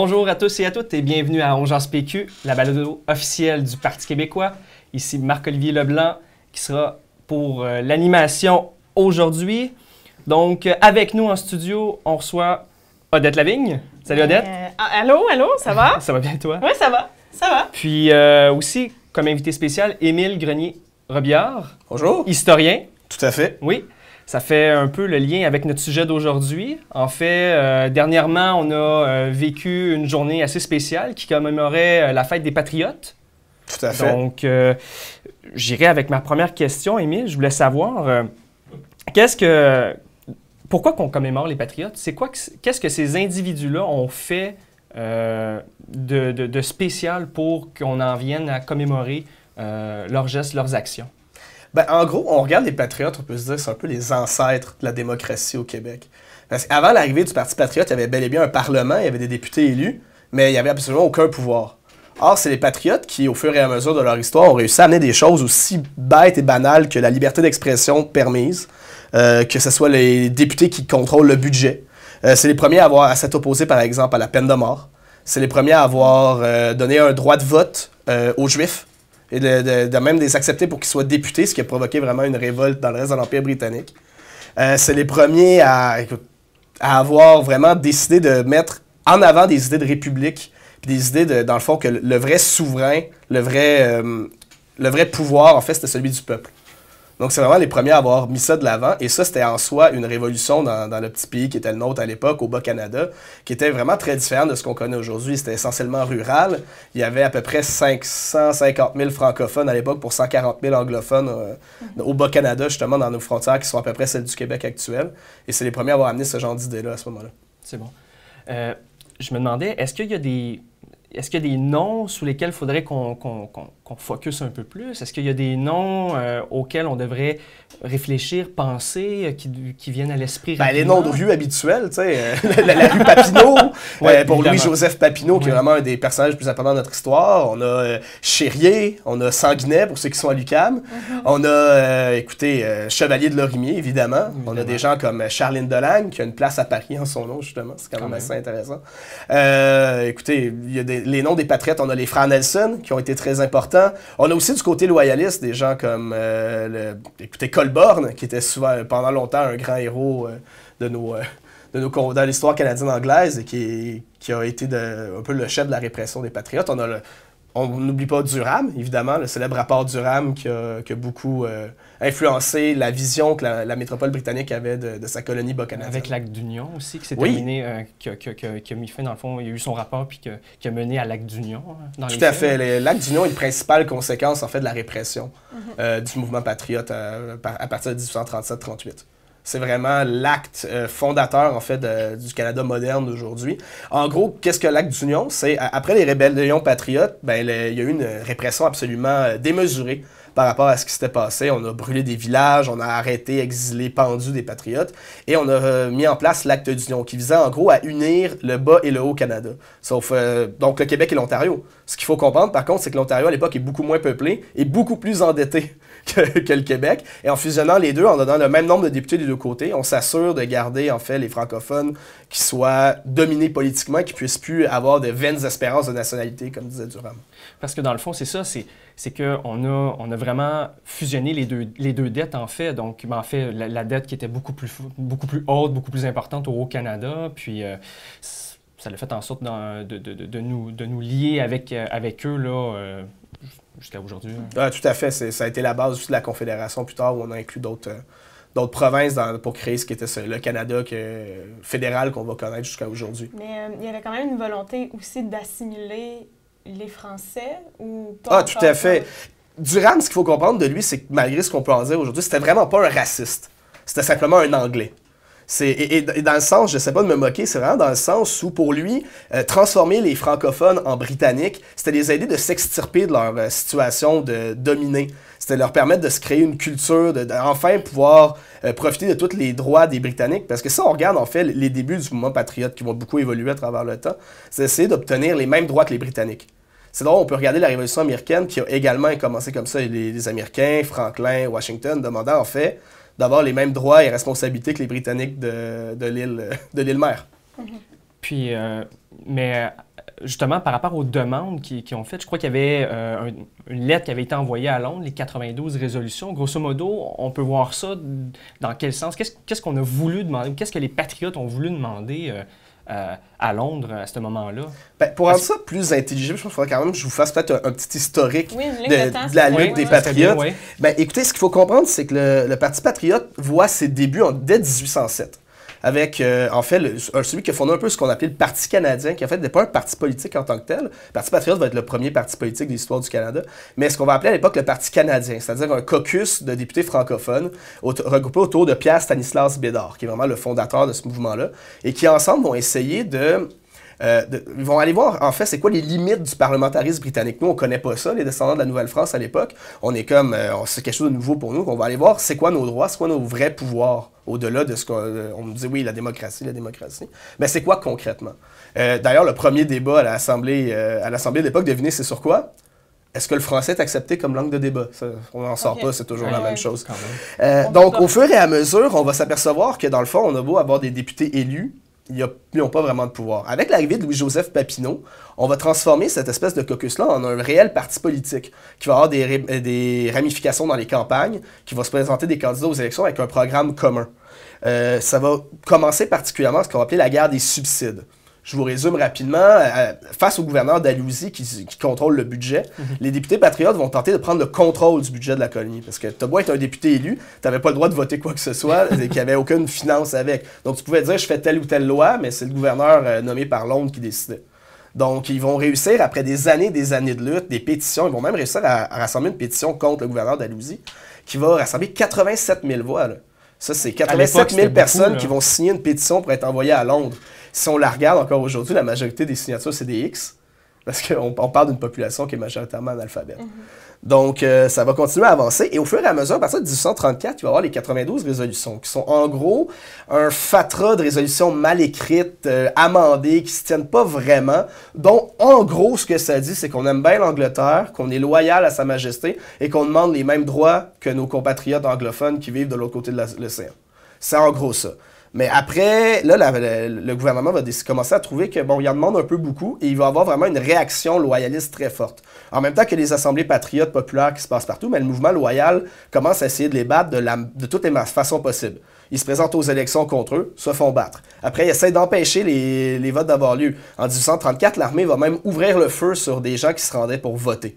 Bonjour à tous et à toutes et bienvenue à Ongeance PQ, la balado officielle du Parti québécois. Ici Marc-Olivier Leblanc qui sera pour euh, l'animation aujourd'hui. Donc, euh, avec nous en studio, on reçoit Odette Lavigne. Salut Odette. Ah, allô, allô, ça va? ça va bien toi? Oui, ça va, ça va. Puis euh, aussi, comme invité spécial, Émile Grenier-Robillard. Bonjour. Historien. Tout à fait. Oui. Ça fait un peu le lien avec notre sujet d'aujourd'hui. En fait, euh, dernièrement, on a euh, vécu une journée assez spéciale qui commémorait euh, la fête des Patriotes. Tout à fait. Donc, j'irai avec ma première question, Émile. Je voulais savoir, qu'est-ce que, pourquoi qu'on commémore les Patriotes? C'est quoi, qu'est-ce que ces individus-là ont fait de, spécial pour qu'on en vienne à commémorer leurs gestes, leurs actions? Ben, en gros, on regarde les patriotes, on peut se dire, c'est un peu les ancêtres de la démocratie au Québec. Parce qu'avant l'arrivée du Parti patriote, il y avait bel et bien un parlement, il y avait des députés élus, mais il n'y avait absolument aucun pouvoir. Or, c'est les patriotes qui, au fur et à mesure de leur histoire, ont réussi à amener des choses aussi bêtes et banales que la liberté d'expression permise, euh, que ce soit les députés qui contrôlent le budget. Euh, c'est les premiers à, avoir, à s'être opposés, par exemple, à la peine de mort. C'est les premiers à avoir euh, donné un droit de vote aux Juifs et de, même les accepter pour qu'ils soient députés, ce qui a provoqué vraiment une révolte dans le reste de l'Empire britannique. Euh, c'est les premiers à, avoir vraiment décidé de mettre en avant des idées de république, des idées, de, dans le fond, que le vrai souverain, le vrai, euh, le vrai pouvoir, en fait, c'était celui du peuple. Donc, c'est vraiment les premiers à avoir mis ça de l'avant. Et ça, c'était en soi une révolution dans, le petit pays qui était le nôtre à l'époque, au Bas-Canada, qui était vraiment très différent de ce qu'on connaît aujourd'hui. C'était essentiellement rural. Il y avait à peu près 550 000 francophones à l'époque pour 140 000 anglophones euh, au Bas-Canada, justement, dans nos frontières qui sont à peu près celles du Québec actuel. Et c'est les premiers à avoir amené ce genre d'idée-là à ce moment-là. C'est bon. Euh, je me demandais, est-ce qu'il y a des est-ce des noms sous lesquels il faudrait qu'on qu'on focus un peu plus? Est-ce qu'il y a des noms euh, auxquels on devrait réfléchir, penser, euh, qui, viennent à l'esprit? Ben, les noms de rue habituels, tu sais, euh, la, rue Papineau, pour Louis-Joseph Papineau, qui est vraiment un des personnages plus importants de notre histoire. On a Chérier, on a Sanguinet, pour ceux qui sont à l'UCAM. Mhm. On a, écoutez, Chevalier de Lorimier, évidemment. On a des gens comme Charline Delagne, qui a une place à Paris en son nom, justement. C'est quand, même assez intéressant. écoutez, il y a les noms des patriotes. On a les frères Nelson, qui ont été très importants. On a aussi du côté loyaliste des gens comme, euh, Colborne, qui était souvent, pendant longtemps, un grand héros euh, de nos euh, de nos dans l'histoire canadienne anglaise et qui, qui a été un peu le chef de la répression des patriotes. On a le, on n'oublie pas Durham, évidemment, le célèbre rapport Durham qui a, qui beaucoup euh, influencé la vision que la, métropole britannique avait de, sa colonie bas Avec l'acte d'Union aussi, qui s'est terminé, euh, qui, a, mis fin, dans le fond, il y a eu son rapport puis qui a mené à l'acte d'Union. Hein, Tout à fait. L'acte d'Union est la principale conséquence, en fait, de la répression mhm. euh, du mouvement patriote à, à partir de 1837-38. C'est vraiment l'acte euh, fondateur, en fait, du Canada moderne d'aujourd'hui. En gros, qu'est-ce que l'acte d'union? C'est après les rébellions patriotes, ben, il y a eu une répression absolument euh, démesurée par rapport à ce qui s'était passé. On a brûlé des villages, on a arrêté, exilé, pendu des patriotes et on a euh, mis en place l'acte d'union qui visait en gros à unir le bas et le haut Canada, sauf donc le Québec et l'Ontario. Ce qu'il faut comprendre par contre, c'est que l'Ontario à l'époque est beaucoup moins peuplé et beaucoup plus endetté que, le Québec. Et en fusionnant les deux, en donnant le même nombre de députés des deux côtés, on s'assure de garder en fait les francophones qui soient dominés politiquement, qui puissent plus avoir de vaines espérances de nationalité, comme disait Durham. Parce que dans le fond, c'est ça, c'est c'est qu'on a, on a vraiment fusionné les deux, dettes, en fait. Donc, ben, en fait, la, dette qui était beaucoup plus, haute, beaucoup plus importante au canada puis euh, ça l'a fait en sorte de, nous, lier avec, euh, eux, là, euh, jusqu'à aujourd'hui. Hein. Ah, tout à fait. Ça a été la base de la Confédération plus tard où on a inclus d'autres euh, d'autres provinces pour créer ce qui était le Canada que, fédéral qu'on va connaître jusqu'à aujourd'hui. Mais euh, il y avait quand même une volonté aussi d'assimiler les Français ou pas Ah, tout à fait. Durham ce qu'il faut comprendre de lui, c'est que malgré ce qu'on peut en dire aujourd'hui, c'était vraiment pas un raciste. C'était simplement un Anglais. C'est, et, dans le sens, je sais pas de me moquer, c'est vraiment dans le sens où pour lui, euh, transformer les francophones en britanniques, c'était les aider de s'extirper de leur euh, situation de dominer. C'était leur permettre de se créer une culture, de, enfin pouvoir euh, profiter de tous les droits des Britanniques. Parce que si on regarde en fait les débuts du mouvement patriote qui vont beaucoup évoluer à travers le temps, c'est essayer d'obtenir les mêmes droits que les Britanniques. C'est drôle, on peut regarder la Révolution américaine qui a également commencé comme ça, les, les Américains, Franklin, Washington, demandant en fait d'avoir les mêmes droits et responsabilités que les Britanniques de, de l'île mère. Mm-hmm. Puis, euh, mais euh, justement, par rapport aux demandes qui, qui ont fait, je crois qu'il y avait euh, une lettre qui avait été envoyée à Londres, les 92 résolutions. Grosso modo, on peut voir ça dans quel sens? Qu'est-ce qu'on a voulu demander? Qu'est-ce que les patriotes ont voulu demander euh, à Londres à ce moment-là? Ben, pour rendre ça plus intelligible, je pense qu'il faudrait quand même que je vous fasse peut-être un, petit historique de, la lutte des Patriotes. Ben, écoutez, ce qu'il faut comprendre, c'est que le, Parti Patriote voit ses débuts en, dès 1807 avec, euh, en fait, le, celui qui a fondé un peu ce qu'on appelait le Parti canadien, qui en fait n'est pas un parti politique en tant que tel. Le Parti patriote va être le premier parti politique de l'histoire du Canada, mais ce qu'on va appeler à l'époque le Parti canadien, c'est-à-dire un caucus de députés francophones regroupés autour de Pierre Stanislas Bédard, qui est vraiment le fondateur de ce mouvement-là, et qui ensemble vont essayer de euh, ils vont aller voir, en fait, c'est quoi les limites du parlementarisme britannique. Nous, on connaît pas ça, les descendants de la Nouvelle-France à l'époque. On est comme, euh, c'est quelque chose de nouveau pour nous. On va aller voir c'est quoi nos droits, c'est quoi nos vrais pouvoirs au-delà de ce qu'on euh, nous dit, oui, la démocratie, la démocratie. Mais c'est quoi concrètement? D'ailleurs, le premier débat à l'Assemblée à l'Assemblée de l'époque, devinez, c'est sur quoi? Est-ce que le français est accepté comme langue de débat? on n'en sort pas, c'est toujours la même chose. donc, au fur et à mesure, on va s'apercevoir que dans le fond, on a beau avoir des députés élus, ils n'ont pas vraiment de pouvoir. Avec l'arrivée de Louis-Joseph Papineau, on va transformer cette espèce de caucus-là en un réel parti politique qui va avoir des, ramifications dans les campagnes, qui va se présenter des candidats aux élections avec un programme commun. Euh, ça va commencer particulièrement ce qu'on va appeler la guerre des subsides. Je vous résume rapidement. Euh, face au gouverneur d'Alousie qui, contrôle le budget, mhm. les députés patriotes vont tenter de prendre le contrôle du budget de la colonie. Parce que beau est un député élu, tu n'avais pas le droit de voter quoi que ce soit et qu'il n'y avait aucune finance avec. Donc tu pouvais dire je fais telle ou telle loi, mais c'est le gouverneur euh, nommé par Londres qui décidait. Donc, ils vont réussir, après des années des années de lutte, des pétitions, ils vont même réussir à, rassembler une pétition contre le gouverneur d'Alousie, qui va rassembler 87 000 voix. Là. Ça, c'est 87 000 personnes qui vont signer une pétition pour être envoyées à Londres. Si on la regarde encore aujourd'hui, la majorité des signatures, c'est des X, parce qu'on parle d'une population qui est majoritairement analphabète. Mhm. Donc, euh, ça va continuer à avancer. Et au fur et à mesure, à partir de 1834, tu y avoir les 92 résolutions, qui sont en gros un fatras de résolutions mal écrites, euh, amendées, qui ne se tiennent pas vraiment. Donc, en gros, ce que ça dit, c'est qu'on aime bien l'Angleterre, qu'on est loyal à Sa Majesté et qu'on demande les mêmes droits que nos compatriotes anglophones qui vivent de l'autre côté de l'océan. C'est en gros ça. Mais après, là, le gouvernement va commencer à trouver que, bon, il en demande un peu beaucoup et il va avoir vraiment une réaction loyaliste très forte. En même temps que les assemblées patriotes populaires qui se passent partout, mais le mouvement loyal commence à essayer de les battre de, toutes les façons possibles. Ils se présentent aux élections contre eux, se font battre. Après, ils essaient d'empêcher les, votes d'avoir lieu. En 1834, l'armée va même ouvrir le feu sur des gens qui se rendaient pour voter.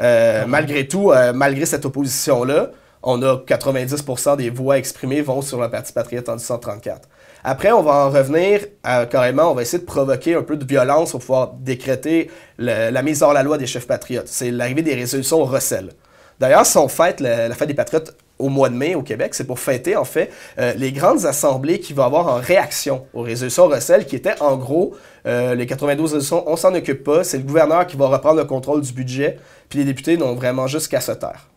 Euh, ah malgré tout, euh, malgré cette opposition-là, on a 90% des voix exprimées vont sur le Parti patriote en 1934. Après, on va en revenir à, carrément, on va essayer de provoquer un peu de violence pour pouvoir décréter la mise hors la loi des chefs patriotes. C'est l'arrivée des résolutions Russell. D'ailleurs, si on fête la, fête des patriotes au mois de mai au Québec, c'est pour fêter en fait euh, les grandes assemblées qui vont avoir en réaction aux résolutions Russell, qui étaient en gros euh, les 92 résolutions, on s'en occupe pas, c'est le gouverneur qui va reprendre le contrôle du budget, puis les députés n'ont vraiment juste qu'à se taire.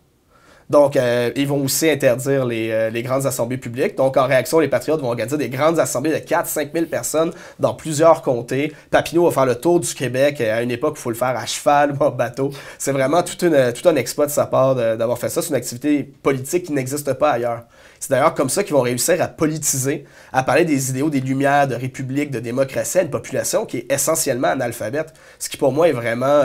Donc, euh, ils vont aussi interdire euh, les, grandes assemblées publiques. Donc, en réaction, les Patriotes vont organiser des grandes assemblées de 4-5 000 personnes dans plusieurs comtés. Papineau va faire le tour du Québec euh, à une époque il faut le faire à cheval ou en bateau. C'est vraiment tout, un exploit de sa part d'avoir fait ça. C'est une activité politique qui n'existe pas ailleurs. C'est d'ailleurs comme ça qu'ils vont réussir à politiser, à parler des idéaux des Lumières, de République, de démocratie à une population qui est essentiellement analphabète, ce qui pour moi est vraiment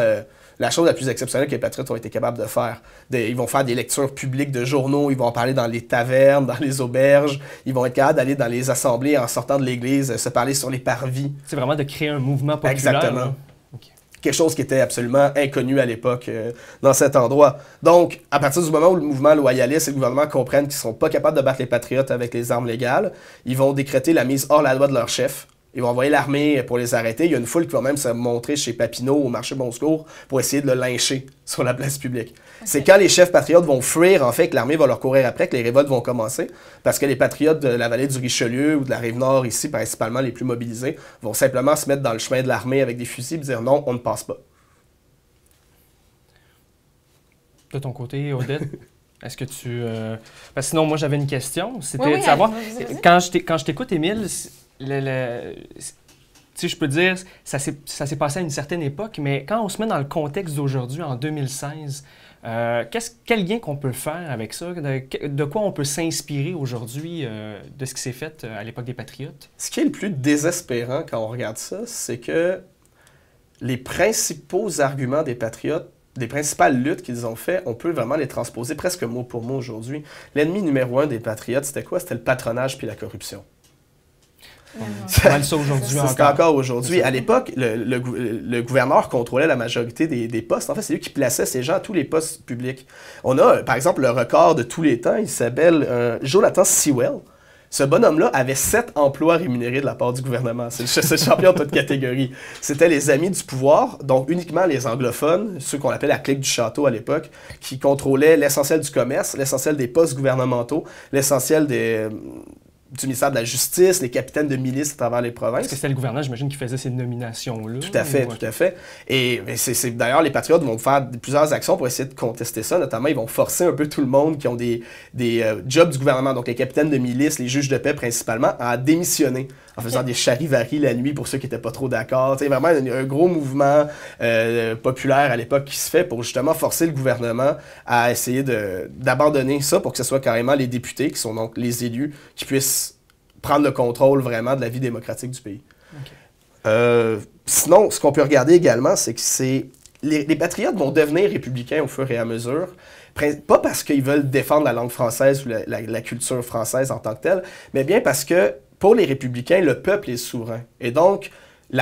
la chose la plus exceptionnelle que les Patriotes ont été capables de faire. ils vont faire des lectures publiques de journaux, ils vont en parler dans les tavernes, dans les auberges, ils vont être capables d'aller dans les assemblées en sortant de l'église, se parler sur les parvis. C'est vraiment de créer un mouvement populaire. Exactement. quelque chose qui était absolument inconnu à l'époque euh, dans cet endroit. Donc, à partir du moment où le mouvement loyaliste et le gouvernement comprennent qu'ils ne seront pas capables de battre les patriotes avec les armes légales, ils vont décréter la mise hors la loi de leur chef ils vont envoyer l'armée pour les arrêter. Il y a une foule qui va même se montrer chez Papineau au marché Bon Secours pour essayer de le lyncher sur la place publique. C'est quand les chefs patriotes vont fuir, en fait, que l'armée va leur courir après, que les révoltes vont commencer, parce que les patriotes de la vallée du Richelieu ou de la Rive-Nord, ici, principalement les plus mobilisés, vont simplement se mettre dans le chemin de l'armée avec des fusils et dire non, on ne passe pas. De ton côté, Odette, Est-ce que tu. Euh, sinon, moi, j'avais une question. C'était de savoir. Quand je t'écoute, Émile, si je peux dire, ça s'est passé à une certaine époque, mais quand on se met dans le contexte d'aujourd'hui, en 2016, euh, quel lien qu'on peut faire avec ça? De, quoi on peut s'inspirer aujourd'hui euh, de ce qui s'est fait euh, à l'époque des Patriotes? Ce qui est le plus désespérant quand on regarde ça, c'est que les principaux arguments des Patriotes les principales luttes qu'ils ont fait, on peut vraiment les transposer presque mot pour mot aujourd'hui. L'ennemi numéro un des patriotes, c'était quoi? C'était le patronage puis la corruption. C'est mal ça aujourd'hui encore. C'est encore aujourd'hui. À l'époque, le, gouverneur contrôlait la majorité des, postes. En fait, c'est lui qui plaçait ces gens à tous les postes publics. On a, par exemple, le record de tous les temps. Il s'appelle euh, Jonathan Sewell. Ce bonhomme-là avait sept emplois rémunérés de la part du gouvernement. C'est le champion de toute catégorie. C'était les amis du pouvoir, donc uniquement les anglophones, ceux qu'on appelait la clique du château à l'époque, qui contrôlaient l'essentiel du commerce, l'essentiel des postes gouvernementaux, l'essentiel des, du ministère de la Justice, les capitaines de milices à travers les provinces. Parce que c'était le gouvernement, j'imagine, qui faisait ces nominations-là. Tout à fait, tout à fait. Et, d'ailleurs, les Patriotes vont faire plusieurs actions pour essayer de contester ça. Notamment, ils vont forcer un peu tout le monde qui ont des, des euh, jobs du gouvernement, donc les capitaines de milices, les juges de paix principalement, à démissionner en faisant des charivaris la nuit pour ceux qui n'étaient pas trop d'accord. C'est vraiment un, gros mouvement euh, populaire à l'époque qui se fait pour justement forcer le gouvernement à essayer d'abandonner ça pour que ce soit carrément les députés, qui sont donc les élus, qui puissent prendre le contrôle vraiment de la vie démocratique du pays. Euh, sinon, ce qu'on peut regarder également, c'est que c'est les, patriotes vont devenir républicains au fur et à mesure, pas parce qu'ils veulent défendre la langue française ou la, la, culture française en tant que telle, mais bien parce que pour les républicains, le peuple est souverain. Et donc,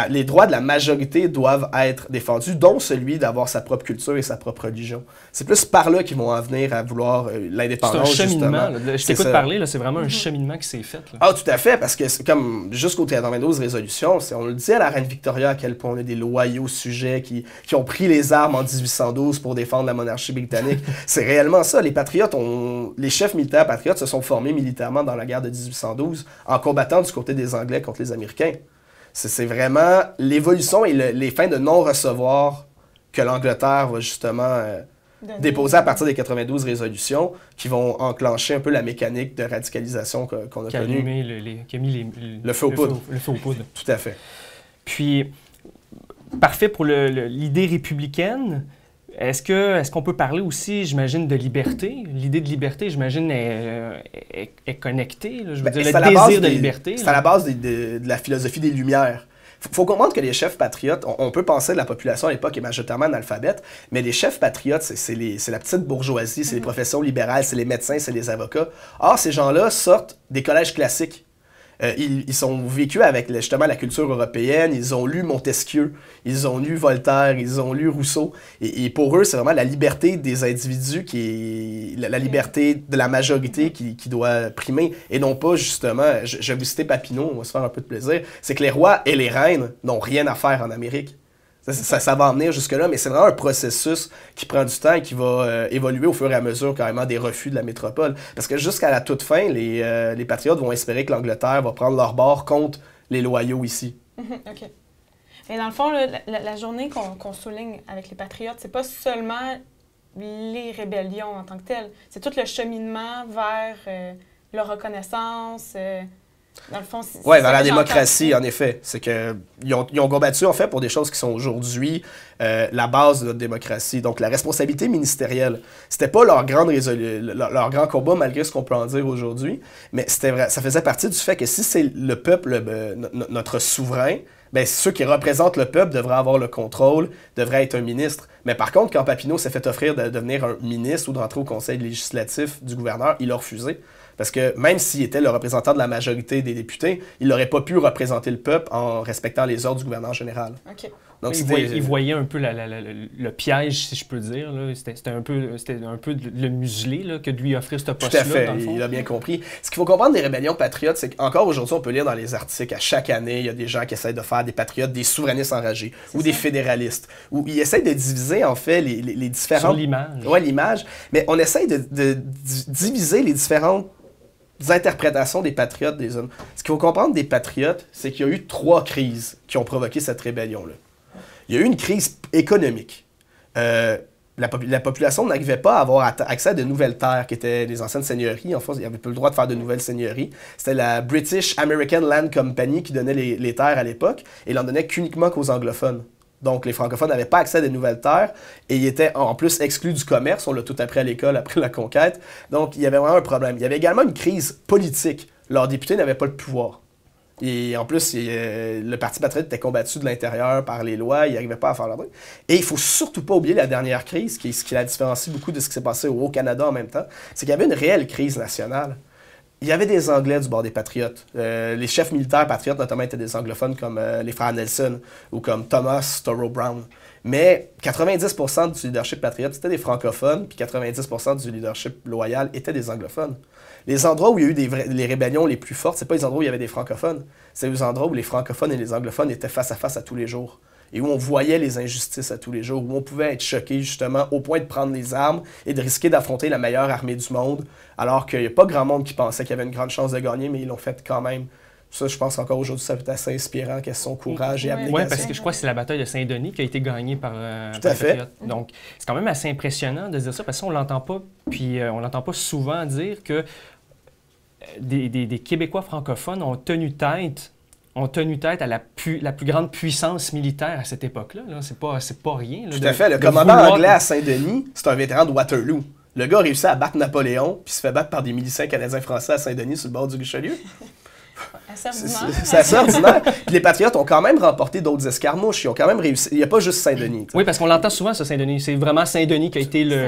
les droits de la majorité doivent être défendus, dont celui d'avoir sa propre culture et sa propre religion. C'est plus par là qu'ils vont en venir à vouloir euh, l'indépendance. C'est un cheminement. Là, je t'écoute parler, c'est vraiment un mhm. cheminement qui s'est fait. Ah, tout à fait, parce que comme jusqu'aux 92 résolutions, on le dit à la reine Victoria à quel point on est des loyaux sujets qui, qui ont pris les armes en 1812 pour défendre la monarchie britannique. c'est réellement ça. Les patriotes ont, les chefs militaires patriotes se sont formés militairement dans la guerre de 1812 en combattant du côté des Anglais contre les Américains. C'est vraiment l'évolution et les fins de non-recevoir que l'Angleterre va justement euh, déposer à partir des 92 résolutions qui vont enclencher un peu la mécanique de radicalisation qu'on a connue. Le, qui a mis Le feu au poudre. Tout à fait. Puis, parfait pour l'idée républicaine, est-ce que est qu'on peut parler aussi, j'imagine, de liberté L'idée de liberté, j'imagine, est, euh, connectée. Je ben, le désir de liberté. C'est à la base de, la philosophie des Lumières. Il faut comprendre que les chefs patriotes, on, peut penser de la population à l'époque est majoritairement analphabète, mais les chefs patriotes, c'est la petite bourgeoisie, c'est les mhm. professions libérales, c'est les médecins, c'est les avocats. Or, ces gens-là sortent des collèges classiques euh, ils, ont vécu avec justement la culture européenne, ils ont lu Montesquieu, ils ont lu Voltaire, ils ont lu Rousseau. Et, pour eux, c'est vraiment la liberté des individus qui est la, liberté de la majorité qui, doit primer. Et non pas justement, je, je vais vous citer Papineau, on va se faire un peu de plaisir, c'est que les rois et les reines n'ont rien à faire en Amérique. Ça, va en venir jusque-là, mais c'est vraiment un processus qui prend du temps et qui va euh, évoluer au fur et à mesure carrément des refus de la métropole. Parce que jusqu'à la toute fin, les, euh, les patriotes vont espérer que l'Angleterre va prendre leur bord contre les loyaux ici. OK. Et dans le fond, la, journée qu'on souligne avec les patriotes, c'est pas seulement les rébellions en tant que telles, c'est tout le cheminement vers euh, leur reconnaissance. Dans dans la démocratie, en effet. C'est qu'ils ont, ils ont combattu, en fait, pour des choses qui sont aujourd'hui euh, la base de notre démocratie. Donc, la responsabilité ministérielle. C'était pas leur, grande leur, grand combat, malgré ce qu'on peut en dire aujourd'hui, mais ça faisait partie du fait que si c'est le peuple, euh, notre souverain, ben, ceux qui représentent le peuple devraient avoir le contrôle, devraient être un ministre. Mais par contre, quand Papineau s'est fait offrir de devenir un ministre ou de rentrer au conseil législatif du gouverneur, il a refusé. Parce que même s'il était le représentant de la majorité des députés, il n'aurait pas pu représenter le peuple en respectant les ordres du gouverneur général. OK. Donc, il, voyait, un peu le piège, si je peux dire. C'était un peu, un peu le muselé que de lui offrir ce poste-là. Tout à fait, il a bien compris. Ce qu'il faut comprendre des rébellions patriotes, c'est qu'encore aujourd'hui, on peut lire dans les articles, à chaque année, il y a des gens qui essayent de faire des patriotes, des souverainistes enragés ou des fédéralistes, où ils essayent de diviser en fait les, les, les différentes... l'image. Oui, l'image. Mais on essaye de diviser les différentes des interprétations des patriotes des hommes. Ce qu'il faut comprendre des patriotes, c'est qu'il y a eu trois crises qui ont provoqué cette rébellion-là. Il y a eu une crise économique. Euh, la, population n'arrivait pas à avoir accès à de nouvelles terres qui étaient des anciennes seigneuries. En fait, il n'y avait plus le droit de faire de nouvelles seigneuries. C'était la British American Land Company qui donnait les, terres à l'époque et n'en donnait qu'uniquement qu'aux anglophones. Donc, les francophones n'avaient pas accès à des nouvelles terres et ils étaient en plus exclus du commerce. On l'a tout appris à l'école après la conquête. Donc, il y avait vraiment un problème. Il y avait également une crise politique. Leurs députés n'avaient pas le pouvoir. Et en plus, le Parti patriote était combattu de l'intérieur par les lois, il n'arrivait pas à faire la Et il faut surtout pas oublier la dernière crise, qui, ce qui la différencie beaucoup de ce qui s'est passé au canada en même temps, c'est qu'il y avait une réelle crise nationale il y avait des Anglais du bord des Patriotes. Euh, les chefs militaires patriotes, notamment, étaient des anglophones comme euh, les frères Nelson ou comme Thomas Thoreau Brown. Mais 90% du leadership patriote, c'était des francophones, puis 90% du leadership loyal était des anglophones. Les endroits où il y a eu les rébellions les plus fortes, c'est pas les endroits où il y avait des francophones, c'est les endroits où les francophones et les anglophones étaient face à face à tous les jours et où on voyait les injustices à tous les jours, où on pouvait être choqué justement au point de prendre les armes et de risquer d'affronter la meilleure armée du monde, alors qu'il n'y a pas grand monde qui pensait qu'il y avait une grande chance de gagner, mais ils l'ont fait quand même. Ça, je pense encore aujourd'hui, ça peut assez inspirant, qu'est son courage et abnégation. Oui, parce que je crois que c'est la bataille de Saint-Denis qui a été gagnée par. Euh, Tout à fait. Donc, c'est quand même assez impressionnant de dire ça, parce qu'on l'entend pas, puis euh, on l'entend pas souvent dire que euh, des, des Québécois francophones ont tenu tête ont tenu tête à la, la plus grande puissance militaire à cette époque-là. c'est pas, pas rien. Tout à fait. Le commandant anglais à Saint-Denis, c'est un vétéran de Waterloo. Le gars réussit à battre Napoléon, puis se fait battre par des miliciens canadiens-français à Saint-Denis sur le bord du Richelieu. C'est ordinaire. les Patriotes ont quand même remporté d'autres escarmouches. ont quand même réussi. Il n'y a pas juste Saint-Denis. Oui, parce qu'on l'entend souvent, ce Saint-Denis. C'est vraiment Saint-Denis qui a été, le,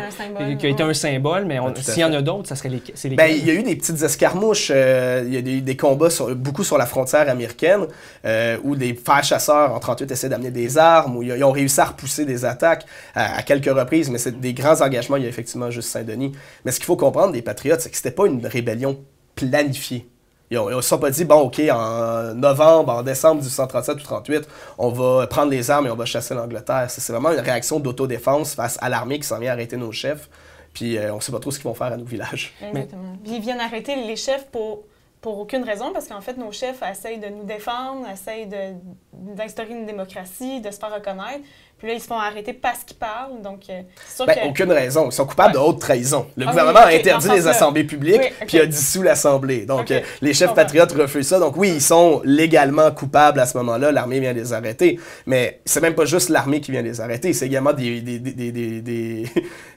qui a été un symbole, mais s'il y en a d'autres, ça serait les. Ben, il y a eu des petites escarmouches. Euh, il y a eu des combats beaucoup sur la frontière américaine euh, où des fers chasseurs en 38 essaient d'amener des armes, où ils ont réussi à repousser des attaques à, quelques reprises, mais c'est des grands engagements. Il y a effectivement juste Saint-Denis. Mais ce qu'il faut comprendre des Patriotes, c'est que n'était pas une rébellion planifiée. Ils ne sont pas dit, bon, OK, en novembre, en décembre 1837 ou 38, on va prendre les armes et on va chasser l'Angleterre. C'est vraiment une réaction d'autodéfense face à l'armée qui s'en vient arrêter nos chefs. Puis euh, on ne sait pas trop ce qu'ils vont faire à nos villages. Exactement. Ils viennent arrêter les chefs pour, pour aucune raison, parce qu'en fait, nos chefs essayent de nous défendre, essayent de d'instaurer une démocratie, de se faire reconnaître. Puis là, ils se font arrêter parce qu'ils parlent. Donc, euh, sûr ben, Aucune raison. Ils sont coupables de haute trahison. Le ah gouvernement a interdit les assemblées publiques, puis a dissous l'Assemblée. Donc, euh, les chefs patriotes refusent ça. Donc, oui, ils sont légalement coupables à ce moment-là. L'armée vient les arrêter. Mais c'est même pas juste l'armée qui vient les arrêter. C'est également des, des, des, des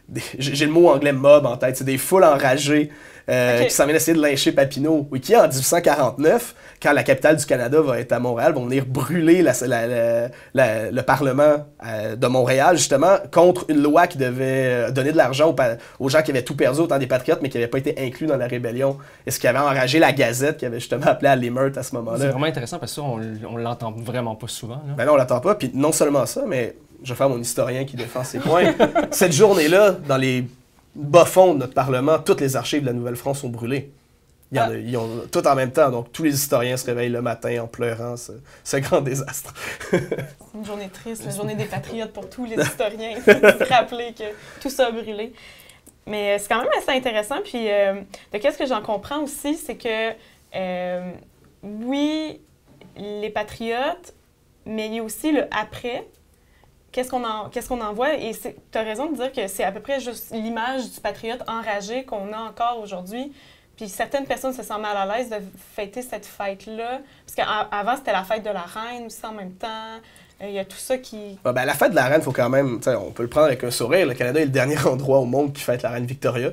j'ai le mot anglais mob en tête, c'est des foules enragées euh, qui s'en vient essayer de lyncher Papineau, oui, qui, en 1849, quand la capitale du Canada va être à Montréal, vont venir brûler le Parlement euh, de Montréal, justement, contre une loi qui devait euh, donner de l'argent aux, gens qui avaient tout perdu au temps des Patriotes, mais qui n'avaient pas été inclus dans la rébellion, et ce qui avait enragé la Gazette, qui avait justement appelé à l'émeute à ce moment-là. C'est vraiment intéressant parce que ça, on, on l'entend vraiment pas souvent. Ben non, on l'entend pas, puis non seulement ça, mais je vais faire mon historien qui défend ses points. Cette journée-là, dans les bas de notre Parlement, toutes les archives de la Nouvelle-France sont brûlées. Ah. Ils ont tout en même temps, donc tous les historiens se réveillent le matin en pleurant ce, grand désastre. une journée triste, la journée des patriotes pour tous les historiens. Il faut se rappeler que tout ça a brûlé. Mais euh, c'est quand même assez intéressant. Puis euh, de qu'est-ce que j'en comprends aussi, c'est que euh, oui, les patriotes, mais il y a aussi le après, qu'est-ce qu'on en, quest envoie. Et tu as raison de dire que c'est à peu près juste l'image du patriote enragé qu'on a encore aujourd'hui. Puis certaines personnes se sentent mal à l'aise de fêter cette fête-là. Parce qu'avant, c'était la fête de la reine aussi en même temps. Euh, il y a tout ça qui. Ah, ben, la fête de la reine, faut quand même. On peut le prendre avec un sourire. Le Canada est le dernier endroit au monde qui fête la reine Victoria.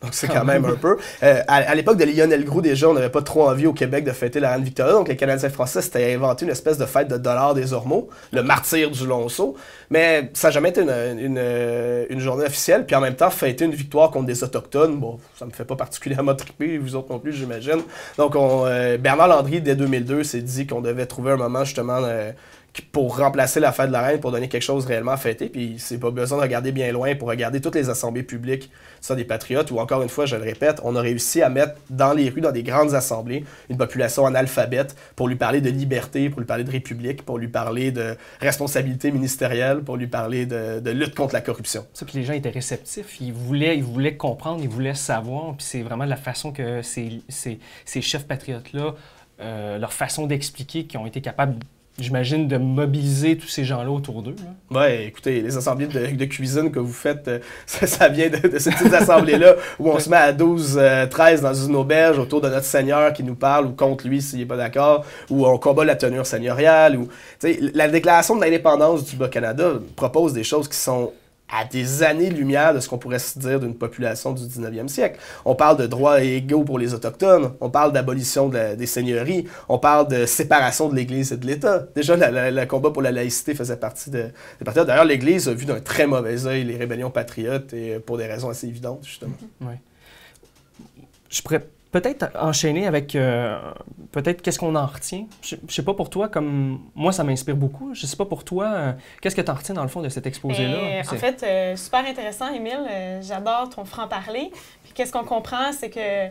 Donc, c'est quand même un peu. Euh, à, l'époque de Lionel Groux, déjà, on n'avait pas trop envie au Québec de fêter la Reine Victoria. Donc, les Canadiens français c'était inventé une espèce de fête de dollars des Ormeaux, le martyr du long Mais ça n'a jamais été une, euh, une, journée officielle. Puis en même temps, fêter une victoire contre des Autochtones, bon, ça me fait pas particulièrement triper, vous autres non plus, j'imagine. Donc, on, euh, Bernard Landry, dès 2002, s'est dit qu'on devait trouver un moment, justement, pour remplacer la fête de la reine, pour donner quelque chose réellement à fêter. Puis c'est pas besoin de regarder bien loin pour regarder toutes les assemblées publiques, ça des patriotes, ou encore une fois, je le répète, on a réussi à mettre dans les rues, dans des grandes assemblées, une population analphabète pour lui parler de liberté, pour lui parler de république, pour lui parler de responsabilité ministérielle, pour lui parler de, lutte contre la corruption. Ça, puis les gens étaient réceptifs, ils voulaient, ils voulaient comprendre, ils voulaient savoir, puis c'est vraiment la façon que ces, ces, ces chefs patriotes-là, euh, leur façon d'expliquer, qui ont été capables j'imagine, de mobiliser tous ces gens-là autour d'eux. Oui, écoutez, les assemblées de, cuisine que vous faites, euh, ça, vient de, ces petites assemblées-là où on se met à 12, 13 euh, dans une auberge autour de notre Seigneur qui nous parle ou contre lui s'il n'est pas d'accord, ou on combat la tenue seigneuriale. Ou, la Déclaration de l'indépendance du Bas-Canada propose des choses qui sont à des années-lumière de ce qu'on pourrait se dire d'une population du 19e siècle. On parle de droits égaux pour les Autochtones, on parle d'abolition des seigneuries, on parle de séparation de l'Église et de l'État. Déjà, le combat pour la laïcité faisait partie de... D'ailleurs, l'Église a vu d'un très mauvais œil les rébellions patriotes, et euh, pour des raisons assez évidentes, justement. Oui. Je pourrais peut-être enchaîner avec euh, peut-être qu'est-ce qu'on en retient. Je, ne sais pas pour toi, comme moi, ça m'inspire beaucoup. Je sais pas pour toi, euh, qu'est-ce que tu en retiens dans le fond de cet exposé-là? Ben, en fait, euh, super intéressant, Émile. J'adore ton franc-parler. Puis qu'est-ce qu'on comprend, c'est que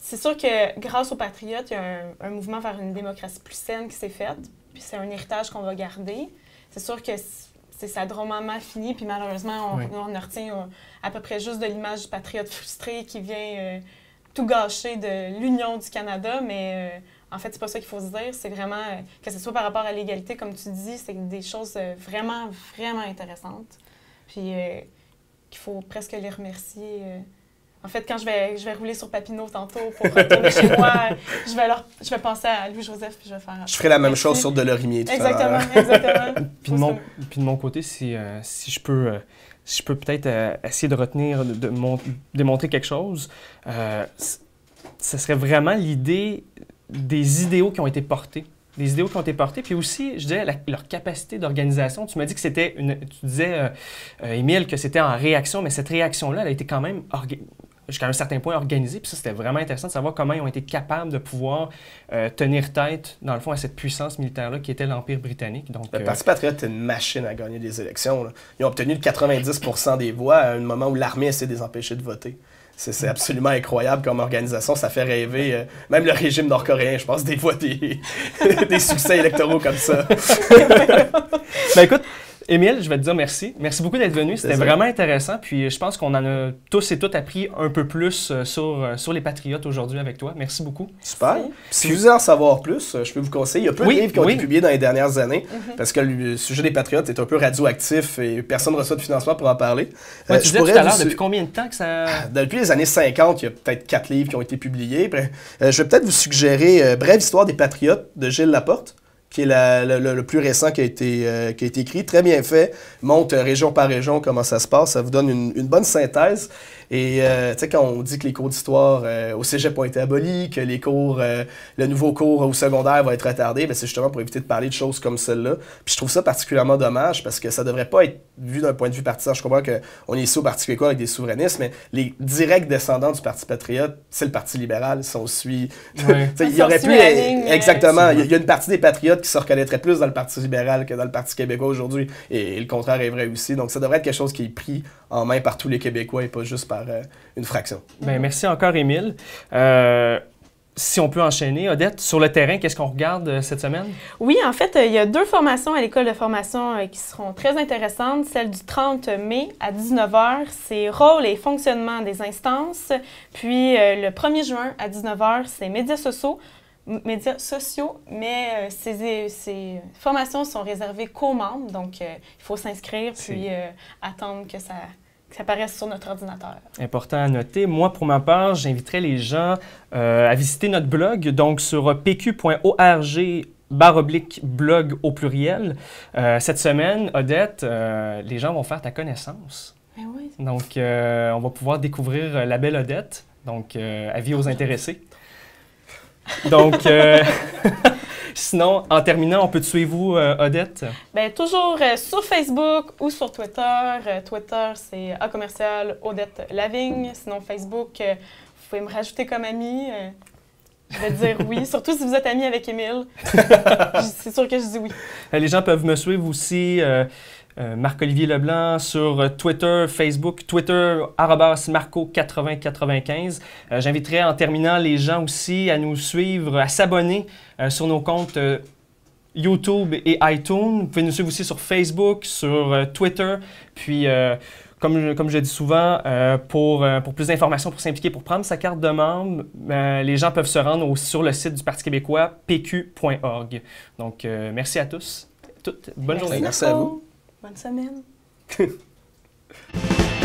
c'est sûr que grâce aux Patriotes, il y a un, mouvement vers une démocratie plus saine qui s'est fait. Puis c'est un héritage qu'on va garder. C'est sûr que c'est ça drôlement fini, puis malheureusement, on, en retient à peu près juste de l'image du patriote frustré qui vient tout gâché de l'Union du Canada, mais euh, en fait, c'est pas ça qu'il faut se dire. C'est vraiment, euh, que ce soit par rapport à l'égalité, comme tu dis, c'est des choses euh, vraiment, vraiment intéressantes. Puis qu'il faut presque les remercier. En fait, quand je vais, je vais rouler sur Papineau tantôt pour retourner chez moi, je vais, alors je vais penser à Louis-Joseph je vais faire. Je ferai la même chose sur Delorimier. Exactement, exactement. puis, de mon, puis, de mon, côté, si, si je peux si je peux peut-être euh, essayer de retenir, de, démontrer quelque chose, euh, ce serait vraiment l'idée des idéaux qui ont été portés. Des idéaux qui ont été portés, puis aussi, je dirais, leur capacité d'organisation. Tu m'as dit que c'était une. Tu disais, euh, Émile, que c'était en réaction, mais cette réaction-là, elle a été quand même jusqu'à un certain point organisé. Puis ça, c'était vraiment intéressant de savoir comment ils ont été capables de pouvoir euh, tenir tête, dans le fond, à cette puissance militaire-là qui était l'Empire britannique. Donc, le euh, Parti patriote est une machine à gagner des élections. Ils ont obtenu 90 des voix à un moment où l'armée essaie de les empêcher de voter. C'est absolument incroyable comme organisation. Ça fait rêver euh, même le régime nord-coréen, je pense, des voix des, succès électoraux comme ça. Mais ben, écoute, Émile, je vais te dire merci. Merci beaucoup d'être venu. C'était vraiment intéressant. Puis je pense qu'on en a tous et toutes appris un peu plus euh, sur, euh, sur les Patriotes aujourd'hui avec toi. Merci beaucoup. Super. Si vous voulez en savoir plus, euh, je peux vous conseiller. Il y a peu de livres qui ont été publiés dans les dernières années mhm. parce que le sujet des Patriotes est un peu radioactif et personne ne reçoit de financement pour en parler. tu je disais tout à depuis combien de temps que ça. Ah, depuis les années 50, il y a peut-être quatre livres qui ont été publiés. Je vais peut-être vous suggérer Brève histoire des Patriotes de Gilles Laporte qui est le, plus récent qui a, été, euh, qui écrit. Très bien fait, montre euh, région par région comment ça se passe. Ça vous donne une, une bonne synthèse. Et euh, tu sais, quand on dit que les cours d'histoire euh, au cégep ont été abolis, que les cours, euh, le nouveau cours au secondaire va être retardé, ben c'est justement pour éviter de parler de choses comme celle-là. Puis je trouve ça particulièrement dommage parce que ça devrait pas être vu d'un point de vue partisan. Je comprends qu'on est ici au Parti québécois avec des souverainistes, mais les directs descendants du Parti patriote, c'est le Parti libéral, si on suit. il y aurait plus exactement. Il y, a une partie des patriotes qui se reconnaîtrait plus dans le Parti libéral que dans le Parti québécois aujourd'hui. et le contraire est vrai aussi. Donc ça devrait être quelque chose qui est pris en main par tous les Québécois et pas juste par euh, une fraction. Bien, merci encore, Émile. Euh, si on peut enchaîner, Odette, sur le terrain, qu'est-ce qu'on regarde euh, cette semaine? Oui, en fait, il y a deux formations à l'école de formation qui seront très intéressantes. Celle du 30 mai à 19h, c'est rôle et fonctionnement des instances. Puis le 1er juin à 19h, c'est médias sociaux, médias sociaux, mais euh, ces, formations sont réservées qu'aux membres, donc euh, il faut s'inscrire puis euh, attendre que ça, que ça apparaisse sur notre ordinateur. Important à noter. Moi, pour ma part, j'inviterai les gens à visiter notre blog, donc sur pq.org barre oblique blog au pluriel. cette semaine, Odette, les gens vont faire ta connaissance. Mais ben oui. Donc, on va pouvoir découvrir la belle Odette, donc avis aux ah intéressés. Donc, euh, sinon, en terminant, on peut te suivre vous, euh, Odette? Bien, toujours euh, sur Facebook ou sur Twitter. Twitter, c'est A commercial Odette Laving. Sinon, Facebook, vous pouvez me rajouter comme ami. Je vais dire oui, surtout si vous êtes ami avec Émile. c'est sûr que je dis oui. Les gens peuvent me suivre aussi euh, Marc-Olivier Leblanc sur euh, Twitter, Facebook, Twitter, Marco8095. Euh, j'inviterai en terminant les gens aussi à nous suivre, à s'abonner sur nos comptes. YouTube et iTunes. Vous pouvez nous suivre aussi sur Facebook, sur Twitter. Puis, comme je, comme dis souvent, pour, pour, plus d'informations, pour s'impliquer, pour prendre sa carte de membre, les gens peuvent se rendre sur le site du Parti québécois, pq.org. Donc, merci à tous, Bonne journée. Merci à vous. Bonne semaine.